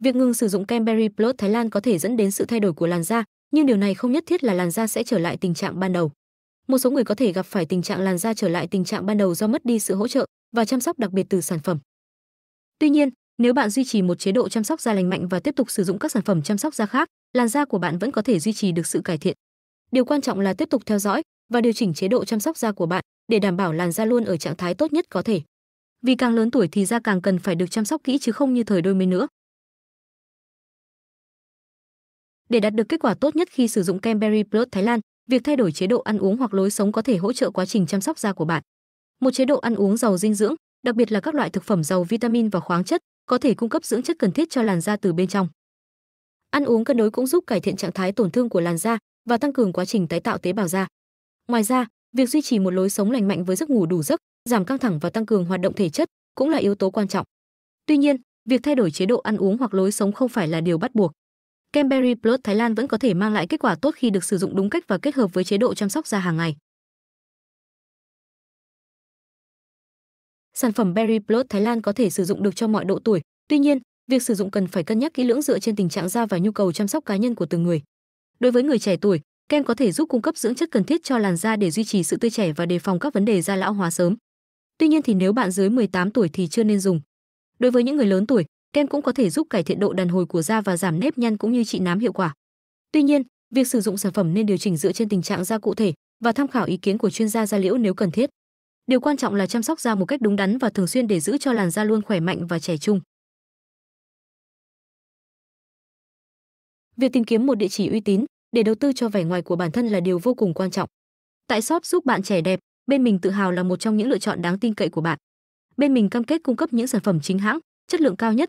Việc ngừng sử dụng kem Berry Plus Thái Lan có thể dẫn đến sự thay đổi của làn da, nhưng điều này không nhất thiết là làn da sẽ trở lại tình trạng ban đầu. Một số người có thể gặp phải tình trạng làn da trở lại tình trạng ban đầu do mất đi sự hỗ trợ và chăm sóc đặc biệt từ sản phẩm. Tuy nhiên, nếu bạn duy trì một chế độ chăm sóc da lành mạnh và tiếp tục sử dụng các sản phẩm chăm sóc da khác, làn da của bạn vẫn có thể duy trì được sự cải thiện. Điều quan trọng là tiếp tục theo dõi và điều chỉnh chế độ chăm sóc da của bạn để đảm bảo làn da luôn ở trạng thái tốt nhất có thể. Vì càng lớn tuổi thì da càng cần phải được chăm sóc kỹ chứ không như thời đôi mươi nữa. Để đạt được kết quả tốt nhất khi sử dụng kem Berry Plus Thái Lan, việc thay đổi chế độ ăn uống hoặc lối sống có thể hỗ trợ quá trình chăm sóc da của bạn. Một chế độ ăn uống giàu dinh dưỡng, đặc biệt là các loại thực phẩm giàu vitamin và khoáng chất, có thể cung cấp dưỡng chất cần thiết cho làn da từ bên trong. Ăn uống cân đối cũng giúp cải thiện trạng thái tổn thương của làn da và tăng cường quá trình tái tạo tế bào da. Ngoài ra, việc duy trì một lối sống lành mạnh với giấc ngủ đủ giấc, giảm căng thẳng và tăng cường hoạt động thể chất cũng là yếu tố quan trọng. Tuy nhiên, việc thay đổi chế độ ăn uống hoặc lối sống không phải là điều bắt buộc. Canberry Plus Thái Lan vẫn có thể mang lại kết quả tốt khi được sử dụng đúng cách và kết hợp với chế độ chăm sóc da hàng ngày. Sản phẩm Berry Plus Thái Lan có thể sử dụng được cho mọi độ tuổi, tuy nhiên, việc sử dụng cần phải cân nhắc kỹ lưỡng dựa trên tình trạng da và nhu cầu chăm sóc cá nhân của từng người. Đối với người trẻ tuổi, kem có thể giúp cung cấp dưỡng chất cần thiết cho làn da để duy trì sự tươi trẻ và đề phòng các vấn đề da lão hóa sớm. Tuy nhiên thì nếu bạn dưới 18 tuổi thì chưa nên dùng. Đối với những người lớn tuổi, kem cũng có thể giúp cải thiện độ đàn hồi của da và giảm nếp nhăn cũng như trị nám hiệu quả. Tuy nhiên, việc sử dụng sản phẩm nên điều chỉnh dựa trên tình trạng da cụ thể và tham khảo ý kiến của chuyên gia da liễu nếu cần thiết. Điều quan trọng là chăm sóc da một cách đúng đắn và thường xuyên để giữ cho làn da luôn khỏe mạnh và trẻ trung. Việc tìm kiếm một địa chỉ uy tín để đầu tư cho vẻ ngoài của bản thân là điều vô cùng quan trọng. Tại shop giúp bạn trẻ đẹp, bên mình tự hào là một trong những lựa chọn đáng tin cậy của bạn. Bên mình cam kết cung cấp những sản phẩm chính hãng, chất lượng cao nhất